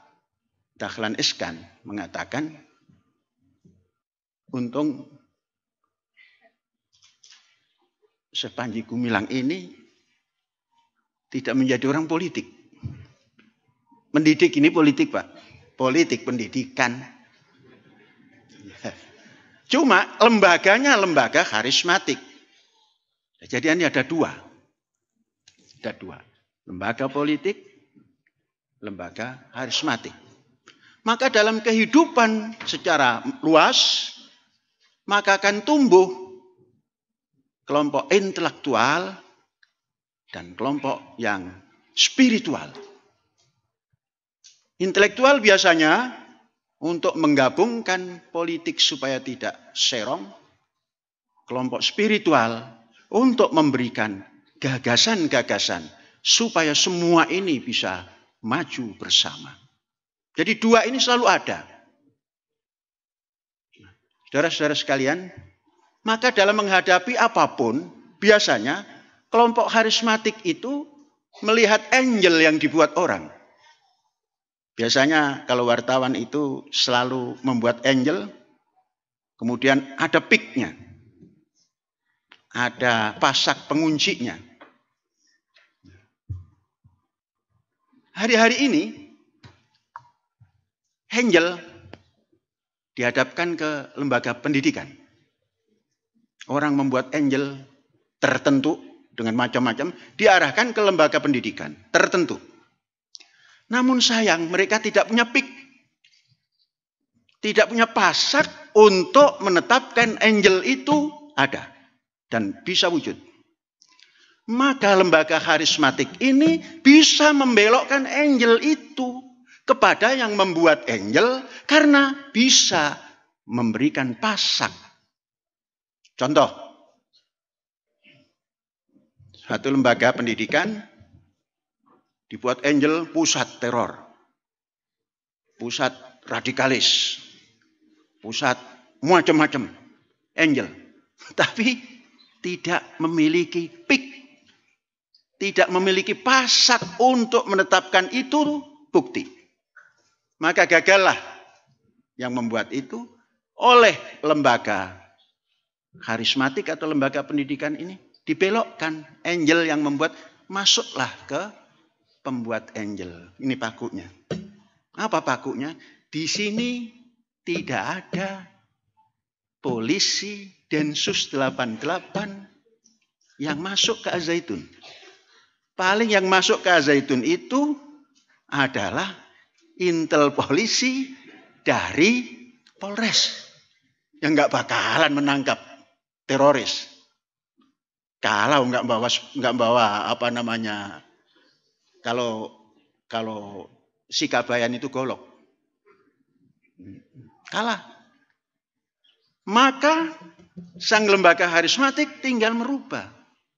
Dahlan Iskan mengatakan, untung Sepanji Gumilang ini tidak menjadi orang politik. Mendidik ini politik, Pak. Politik pendidikan. Cuma lembaganya lembaga karismatik. Nah, jadi ini ada dua. Ada dua. Lembaga politik, lembaga karismatik. Maka dalam kehidupan secara luas, maka akan tumbuh kelompok intelektual dan kelompok yang spiritual. Intelektual biasanya untuk menggabungkan politik supaya tidak serong, kelompok spiritual untuk memberikan gagasan-gagasan supaya semua ini bisa maju bersama. Jadi dua ini selalu ada. Saudara-saudara sekalian, maka dalam menghadapi apapun, biasanya kelompok karismatik itu melihat angel yang dibuat orang. Biasanya kalau wartawan itu selalu membuat angel, kemudian ada piknya, ada pasak penguncinya. Hari-hari ini, angel dihadapkan ke lembaga pendidikan. Orang membuat angel tertentu dengan macam-macam diarahkan ke lembaga pendidikan tertentu. Namun sayang mereka tidak punya pik. Tidak punya pasak untuk menetapkan angel itu ada. Dan bisa wujud. Maka lembaga karismatik ini bisa membelokkan angel itu kepada yang membuat angel karena bisa memberikan pasak. Contoh, satu lembaga pendidikan Dibuat Angel pusat teror. Pusat radikalis. Pusat macam-macam. Angel. Tapi tidak memiliki pik. Tidak memiliki pasak untuk menetapkan itu bukti. Maka gagallah yang membuat itu oleh lembaga karismatik atau lembaga pendidikan ini dibelokkan angel yang membuat masuklah ke pembuat angel. Ini pakunya. Apa pakunya? Di sini tidak ada polisi Densus 88 yang masuk ke Azaitun. Paling yang masuk ke Azaitun itu adalah intel polisi dari Polres yang nggak bakalan menangkap teroris. Kalau nggak bawa nggak bawa apa namanya kalau kalau si Kabayan itu golok. Kalah. Maka sang lembaga harismatik tinggal merubah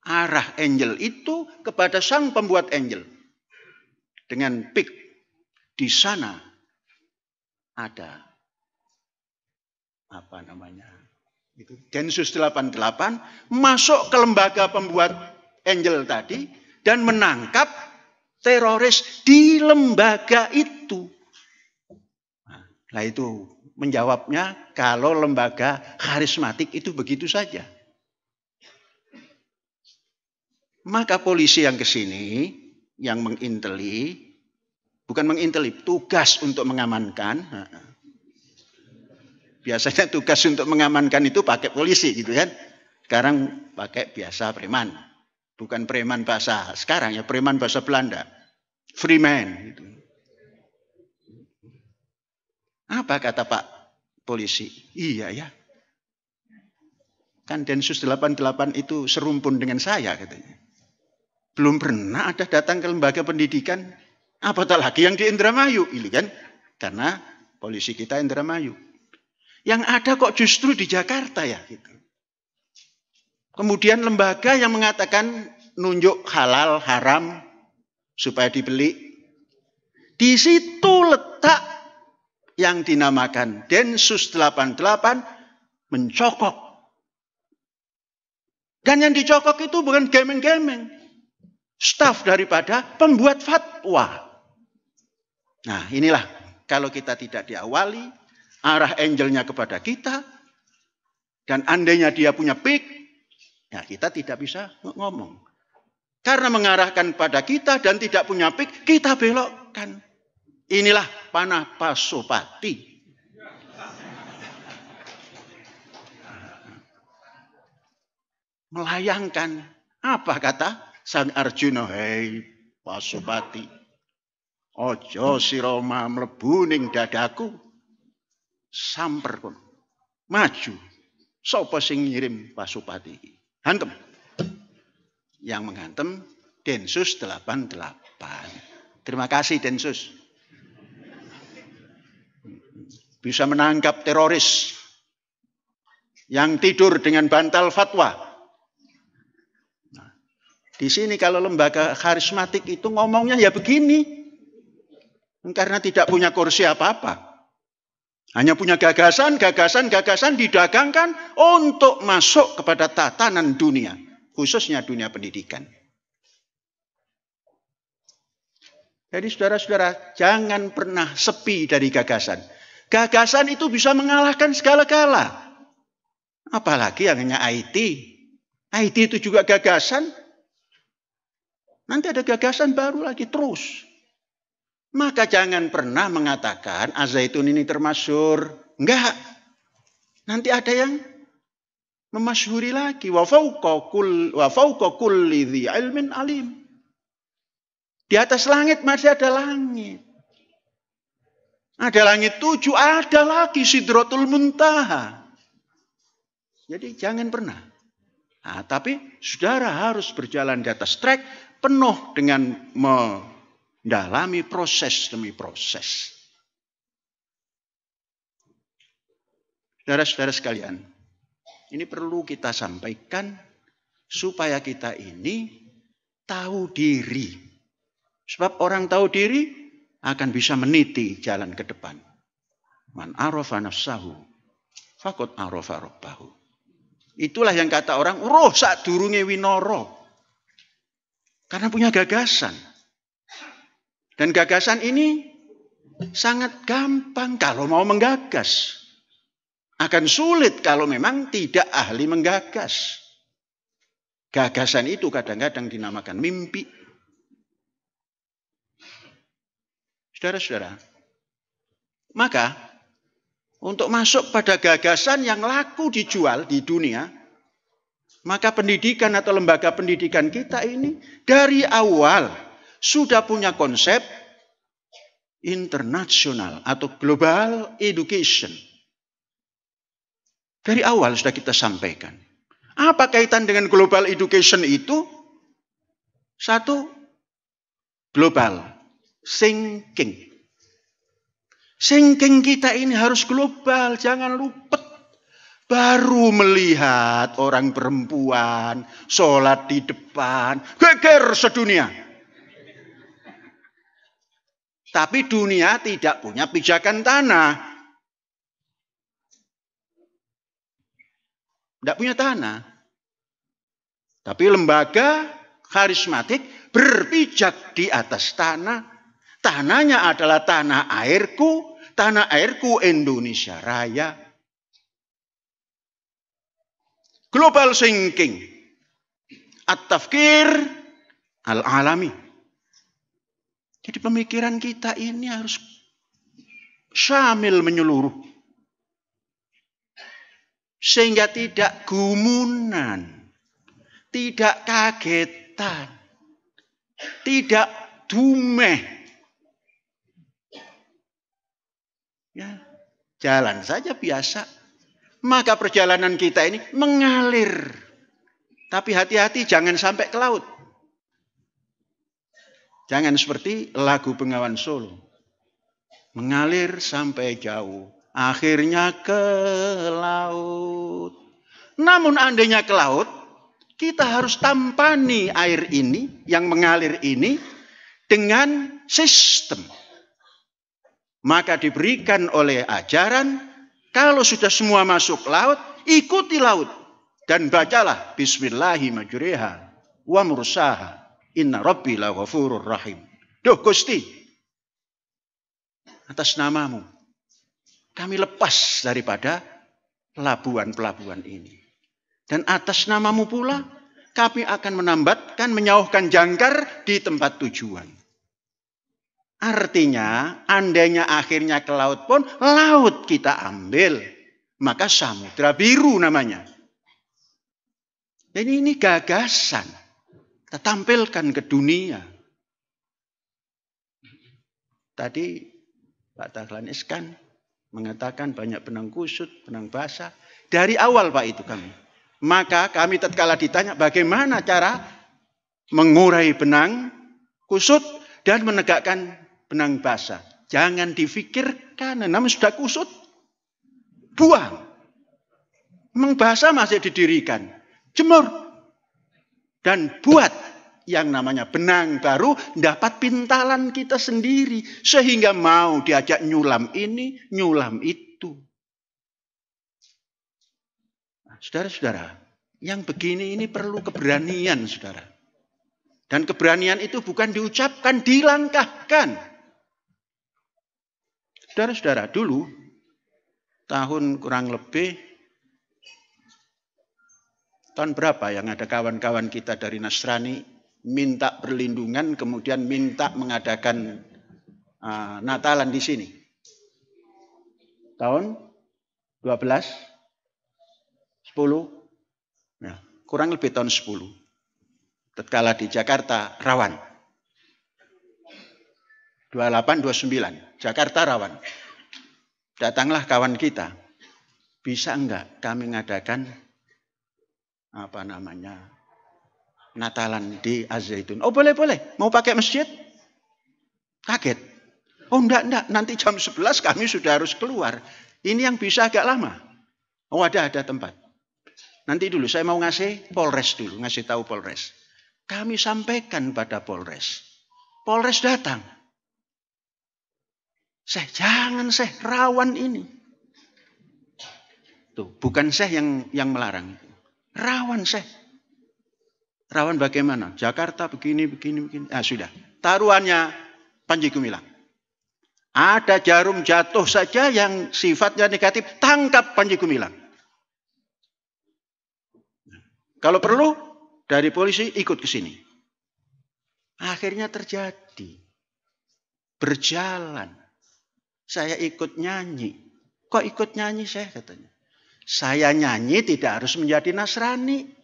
arah angel itu kepada sang pembuat angel. Dengan pik di sana ada apa namanya? Itu Densus 88 masuk ke lembaga pembuat angel tadi dan menangkap teroris di lembaga itu. Nah itu menjawabnya kalau lembaga karismatik itu begitu saja. Maka polisi yang kesini yang menginteli, bukan menginteli, tugas untuk mengamankan. Biasanya tugas untuk mengamankan itu pakai polisi gitu kan. Sekarang pakai biasa preman. Bukan preman bahasa sekarang ya, preman bahasa Belanda free man. Gitu. Apa kata Pak polisi? Iya ya. Kan Densus 88 itu serumpun dengan saya katanya. Belum pernah ada datang ke lembaga pendidikan. Apa lagi yang di Indramayu? Ini kan karena polisi kita Indramayu. Yang ada kok justru di Jakarta ya gitu. Kemudian lembaga yang mengatakan nunjuk halal haram supaya dibeli. Di situ letak yang dinamakan Densus 88 mencokok. Dan yang dicokok itu bukan gemeng-gemeng. staff daripada pembuat fatwa. Nah inilah kalau kita tidak diawali arah angelnya kepada kita. Dan andainya dia punya pik, ya kita tidak bisa ngomong. Karena mengarahkan pada kita dan tidak punya pik, kita belokkan. Inilah panah pasopati. Melayangkan. Apa kata Sang Arjuna? Hei pasopati. Ojo siroma Roma ning dadaku. Samper pun, Maju. Sopo sing ngirim pasopati. Hantem yang menghantam Densus 88. Terima kasih Densus. Bisa menangkap teroris yang tidur dengan bantal fatwa. Nah, di sini kalau lembaga karismatik itu ngomongnya ya begini. Karena tidak punya kursi apa-apa. Hanya punya gagasan, gagasan, gagasan didagangkan untuk masuk kepada tatanan dunia khususnya dunia pendidikan. Jadi saudara-saudara, jangan pernah sepi dari gagasan. Gagasan itu bisa mengalahkan segala-gala. Apalagi yang hanya IT. IT itu juga gagasan. Nanti ada gagasan baru lagi terus. Maka jangan pernah mengatakan azaitun ini termasyur. Enggak. Nanti ada yang memasyhuri lagi wa fauqa kull wa fawqa kulli ilmin alim. Di atas langit masih ada langit. Ada langit tujuh, ada lagi Sidrotul Muntaha. Jadi jangan pernah. Nah, tapi saudara harus berjalan di atas trek penuh dengan mendalami proses demi proses. Saudara-saudara sekalian, ini perlu kita sampaikan supaya kita ini tahu diri. Sebab orang tahu diri akan bisa meniti jalan ke depan. Man arafa nafsahu fakot arafa rabbahu. Itulah yang kata orang, roh sak durunge winoro. Karena punya gagasan. Dan gagasan ini sangat gampang kalau mau menggagas. Akan sulit kalau memang tidak ahli menggagas. Gagasan itu kadang-kadang dinamakan mimpi. Saudara-saudara, maka untuk masuk pada gagasan yang laku dijual di dunia, maka pendidikan atau lembaga pendidikan kita ini dari awal sudah punya konsep internasional atau global education dari awal sudah kita sampaikan. Apa kaitan dengan global education itu? Satu, global thinking. Thinking kita ini harus global, jangan luput. Baru melihat orang perempuan sholat di depan, geger sedunia. Tapi dunia tidak punya pijakan tanah. Tidak punya tanah. Tapi lembaga karismatik berpijak di atas tanah. Tanahnya adalah tanah airku, tanah airku Indonesia Raya. Global thinking, at-tafkir al-alami. Jadi pemikiran kita ini harus syamil menyeluruh. Sehingga tidak gumunan, tidak kagetan, tidak dumeh. Ya, jalan saja biasa. Maka perjalanan kita ini mengalir. Tapi hati-hati jangan sampai ke laut. Jangan seperti lagu Bengawan Solo. Mengalir sampai jauh akhirnya ke laut. Namun andainya ke laut, kita harus tampani air ini yang mengalir ini dengan sistem. Maka diberikan oleh ajaran, kalau sudah semua masuk laut, ikuti laut dan bacalah Bismillahirrahmanirrahim. wa mursaha inna rabbi la rahim. Duh Gusti, atas namamu kami lepas daripada pelabuhan-pelabuhan ini. Dan atas namamu pula, kami akan menambatkan, menyauhkan jangkar di tempat tujuan. Artinya, andainya akhirnya ke laut pun, laut kita ambil. Maka samudra biru namanya. Dan ini gagasan. Kita tampilkan ke dunia. Tadi Pak Dahlan Iskan Mengatakan banyak benang kusut, benang basah. Dari awal Pak itu kami. Maka kami tatkala ditanya bagaimana cara mengurai benang kusut dan menegakkan benang basah. Jangan difikirkan, namun sudah kusut, buang. Memang masih didirikan. Jemur dan buat yang namanya benang baru dapat pintalan kita sendiri sehingga mau diajak nyulam ini, nyulam itu. Nah, saudara-saudara, yang begini ini perlu keberanian, saudara. Dan keberanian itu bukan diucapkan, dilangkahkan. Saudara-saudara, dulu tahun kurang lebih tahun berapa yang ada kawan-kawan kita dari Nasrani minta perlindungan, kemudian minta mengadakan uh, Natalan di sini. Tahun 12, 10, ya, kurang lebih tahun 10. Tetkala di Jakarta, rawan. 28, 29, Jakarta rawan. Datanglah kawan kita. Bisa enggak kami mengadakan apa namanya Natalan di Az-Zaitun. Oh boleh, boleh. Mau pakai masjid? Kaget. Oh enggak, enggak. Nanti jam 11 kami sudah harus keluar. Ini yang bisa agak lama. Oh ada, ada tempat. Nanti dulu saya mau ngasih Polres dulu. Ngasih tahu Polres. Kami sampaikan pada Polres. Polres datang. Saya jangan saya rawan ini. Tuh, bukan saya yang yang melarang. Rawan saya. Rawan bagaimana? Jakarta begini, begini, begini. Ah sudah. Taruhannya Panji Gumilang. Ada jarum jatuh saja yang sifatnya negatif, tangkap Panji Gumilang. Kalau perlu, dari polisi ikut ke sini. Akhirnya terjadi. Berjalan. Saya ikut nyanyi. Kok ikut nyanyi saya katanya? Saya nyanyi tidak harus menjadi Nasrani.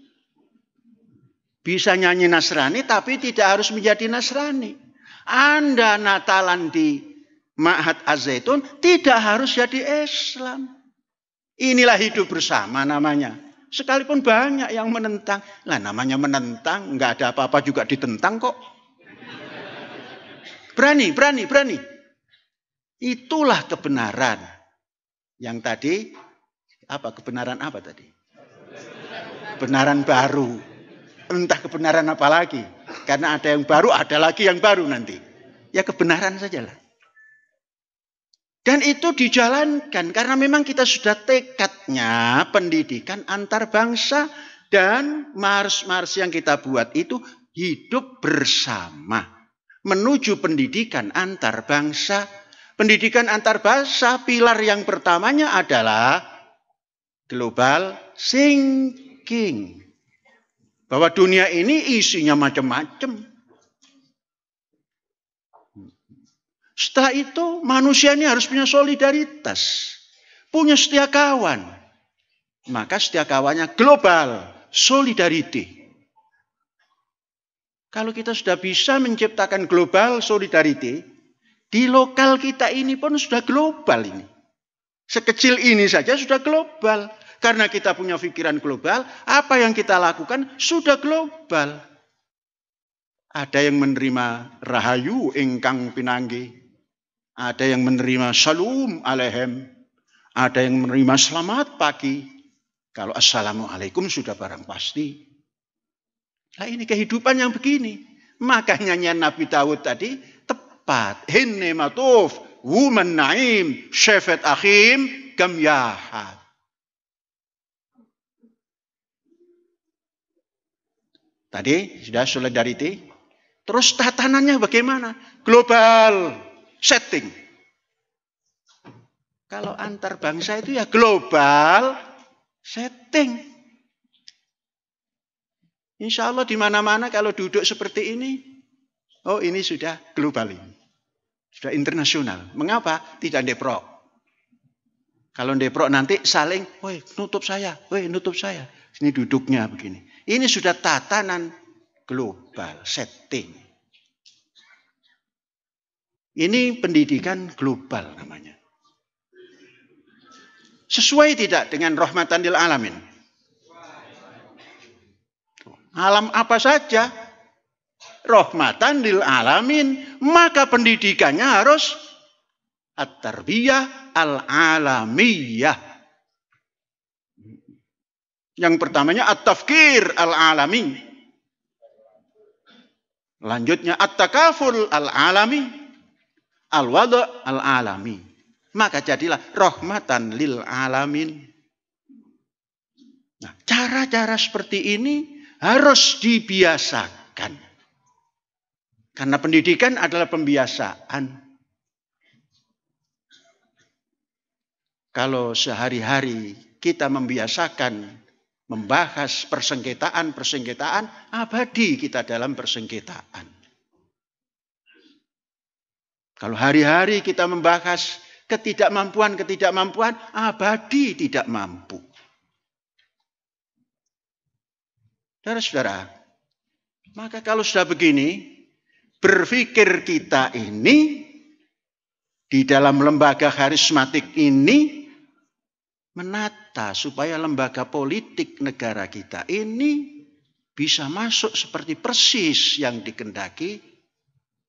Bisa nyanyi Nasrani tapi tidak harus menjadi Nasrani. Anda Natalan di Ma'had Az-Zaitun tidak harus jadi Islam. Inilah hidup bersama namanya. Sekalipun banyak yang menentang. Lah namanya menentang, nggak ada apa-apa juga ditentang kok. Berani, berani, berani. Itulah kebenaran. Yang tadi, apa kebenaran apa tadi? Kebenaran baru entah kebenaran apa lagi. Karena ada yang baru, ada lagi yang baru nanti. Ya kebenaran sajalah. Dan itu dijalankan karena memang kita sudah tekadnya pendidikan antar bangsa dan mars-mars yang kita buat itu hidup bersama menuju pendidikan antar bangsa. Pendidikan antar bangsa pilar yang pertamanya adalah global thinking. Bahwa dunia ini isinya macam-macam. Setelah itu manusia ini harus punya solidaritas. Punya setia kawan. Maka setia kawannya global. Solidarity. Kalau kita sudah bisa menciptakan global solidarity, di lokal kita ini pun sudah global ini. Sekecil ini saja sudah global. Karena kita punya pikiran global, apa yang kita lakukan sudah global. Ada yang menerima rahayu ingkang pinanggi. Ada yang menerima salum alehem. Ada yang menerima selamat pagi. Kalau assalamualaikum sudah barang pasti. Nah ini kehidupan yang begini. Makanya Nabi Daud tadi tepat. Hinne matuf, wuman naim, syefet akhim, gam Tadi sudah solidarity. Terus tatanannya bagaimana? Global setting. Kalau antar bangsa itu ya global setting. Insya Allah di mana-mana kalau duduk seperti ini, oh ini sudah global ini. Sudah internasional. Mengapa? Tidak deprok. Kalau deprok nanti saling, woi nutup saya, woi nutup saya. Ini duduknya begini. Ini sudah tatanan global setting. Ini pendidikan global namanya. Sesuai tidak dengan rahmatan lil alamin? Alam apa saja? Rahmatan lil alamin. Maka pendidikannya harus at-tarbiyah al-alamiyah yang pertamanya at-tafkir al-alami. Lanjutnya at-takaful al-alami. al wadu al-alami. Maka jadilah rahmatan lil alamin. Nah, cara-cara seperti ini harus dibiasakan. Karena pendidikan adalah pembiasaan. Kalau sehari-hari kita membiasakan membahas persengketaan-persengketaan abadi kita dalam persengketaan. Kalau hari-hari kita membahas ketidakmampuan-ketidakmampuan abadi tidak mampu. Saudara-saudara, maka kalau sudah begini, berpikir kita ini di dalam lembaga karismatik ini menata supaya lembaga politik negara kita ini bisa masuk seperti persis yang dikendaki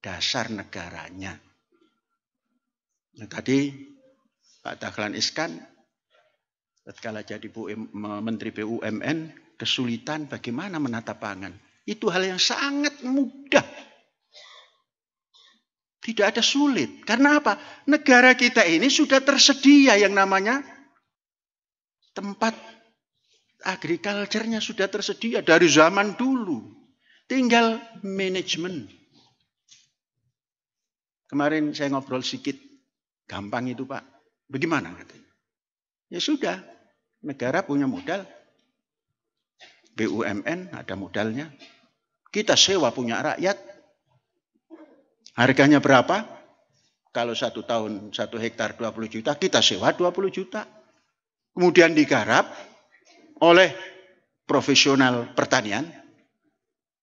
dasar negaranya. Nah, tadi Pak Dahlan Iskan ketika jadi Menteri BUMN kesulitan bagaimana menata pangan. Itu hal yang sangat mudah. Tidak ada sulit. Karena apa? Negara kita ini sudah tersedia yang namanya tempat agrikulturnya sudah tersedia dari zaman dulu. Tinggal manajemen. Kemarin saya ngobrol sedikit, gampang itu Pak. Bagaimana katanya? Ya sudah, negara punya modal. BUMN ada modalnya. Kita sewa punya rakyat. Harganya berapa? Kalau satu tahun satu hektar 20 juta, kita sewa 20 juta kemudian digarap oleh profesional pertanian.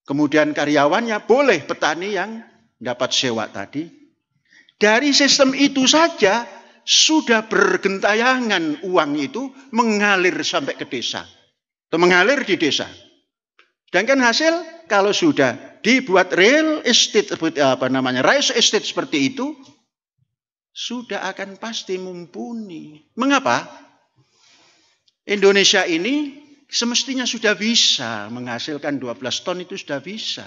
Kemudian karyawannya boleh petani yang dapat sewa tadi. Dari sistem itu saja sudah bergentayangan uang itu mengalir sampai ke desa. Atau mengalir di desa. Sedangkan hasil kalau sudah dibuat real estate apa namanya rice estate seperti itu sudah akan pasti mumpuni. Mengapa? Indonesia ini semestinya sudah bisa menghasilkan 12 ton itu sudah bisa.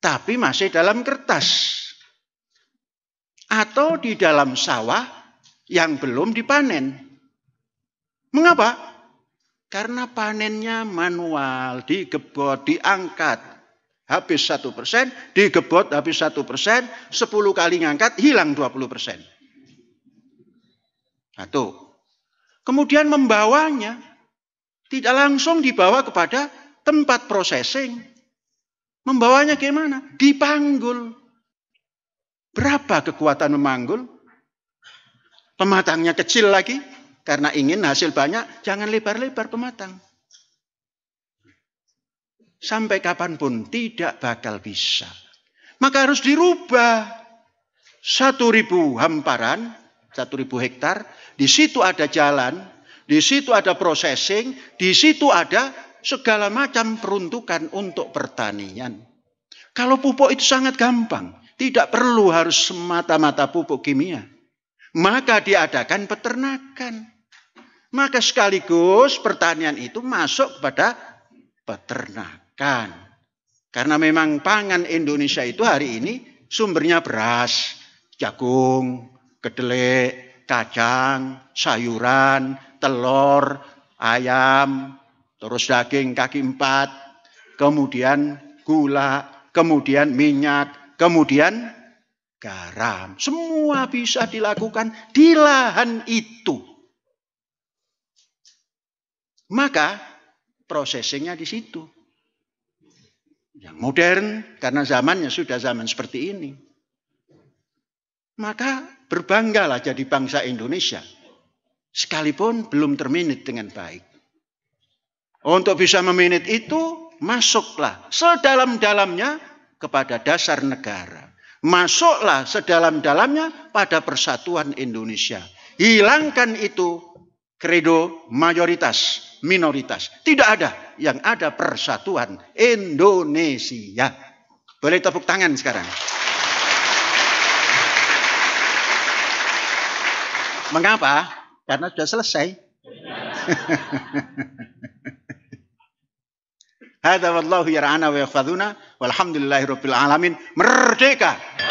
Tapi masih dalam kertas. Atau di dalam sawah yang belum dipanen. Mengapa? Karena panennya manual, digebot, diangkat. Habis satu persen, digebot habis satu persen, sepuluh kali ngangkat hilang dua puluh persen. Satu kemudian membawanya tidak langsung dibawa kepada tempat processing. Membawanya ke mana? Dipanggul. Berapa kekuatan memanggul? Pematangnya kecil lagi karena ingin hasil banyak, jangan lebar-lebar pematang. Sampai kapanpun tidak bakal bisa. Maka harus dirubah. Satu ribu hamparan satu ribu hektar, di situ ada jalan, di situ ada processing, di situ ada segala macam peruntukan untuk pertanian. Kalau pupuk itu sangat gampang, tidak perlu harus semata-mata pupuk kimia. Maka diadakan peternakan. Maka sekaligus pertanian itu masuk kepada peternakan. Karena memang pangan Indonesia itu hari ini sumbernya beras, jagung, kedelai, kacang, sayuran, telur, ayam, terus daging kaki empat, kemudian gula, kemudian minyak, kemudian garam. Semua bisa dilakukan di lahan itu. Maka prosesnya di situ. Yang modern karena zamannya sudah zaman seperti ini. Maka Berbanggalah jadi bangsa Indonesia. Sekalipun belum terminit dengan baik. Untuk bisa meminit itu, masuklah sedalam-dalamnya kepada dasar negara. Masuklah sedalam-dalamnya pada persatuan Indonesia. Hilangkan itu kredo mayoritas, minoritas. Tidak ada yang ada persatuan Indonesia. Boleh tepuk tangan sekarang. Mengapa? Karena sudah selesai. Hada wallahu yar'ana wa yakhfaduna walhamdulillahi rabbil alamin. Merdeka!